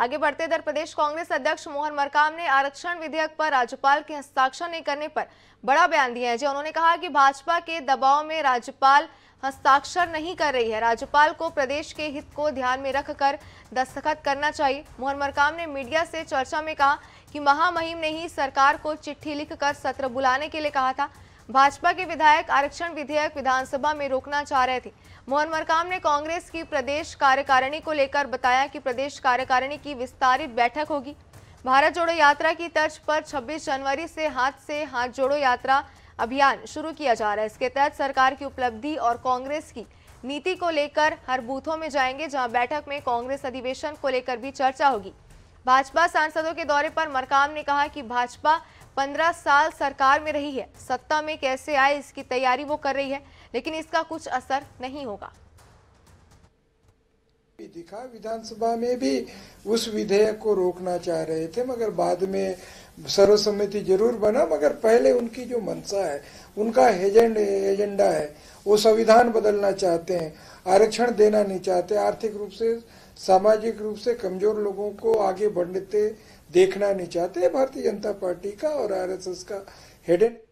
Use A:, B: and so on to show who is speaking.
A: आगे बढ़ते इधर प्रदेश कांग्रेस अध्यक्ष मोहन मरकाम ने आरक्षण विधेयक पर राज्यपाल के हस्ताक्षर नहीं करने पर बड़ा बयान दिया है जी उन्होंने कहा कि भाजपा के दबाव में राज्यपाल हस्ताक्षर नहीं कर रही है राज्यपाल को प्रदेश के हित को ध्यान में रखकर दस्तखत करना चाहिए मोहन मरकाम ने मीडिया से चर्चा में कहा कि महामहिम ने ही सरकार को चिट्ठी लिखकर सत्र बुलाने के लिए कहा था भाजपा के विधायक आरक्षण विधेयक विधानसभा में रोकना चाह रहे थे मोहन मरकाम ने कांग्रेस की प्रदेश कार्यकारिणी को लेकर बताया कि प्रदेश कार्यकारिणी की विस्तारित बैठक होगी भारत जोड़ो यात्रा की तर्ज पर 26 जनवरी से हाथ से हाथ जोड़ो यात्रा अभियान शुरू किया जा रहा है इसके तहत सरकार की उपलब्धि और कांग्रेस की नीति को लेकर हर बूथों में जाएंगे जहाँ बैठक में कांग्रेस अधिवेशन को लेकर भी चर्चा होगी भाजपा सांसदों के दौरे पर मरकाम ने कहा कि भाजपा पंद्रह साल सरकार में रही है सत्ता में कैसे आए इसकी तैयारी वो कर रही है लेकिन इसका कुछ असर नहीं होगा
B: दिखा विधानसभा में भी उस विधेयक को रोकना चाह रहे थे मगर बाद में सर्वसम्मति जरूर बना मगर पहले उनकी जो मंशा है उनका एजेंड एजेंडा है वो संविधान बदलना चाहते हैं आरक्षण देना नहीं चाहते आर्थिक रूप से सामाजिक रूप से कमजोर लोगों को आगे बढ़ते देखना नहीं चाहते भारतीय जनता पार्टी का और आरएसएस का हेडेंड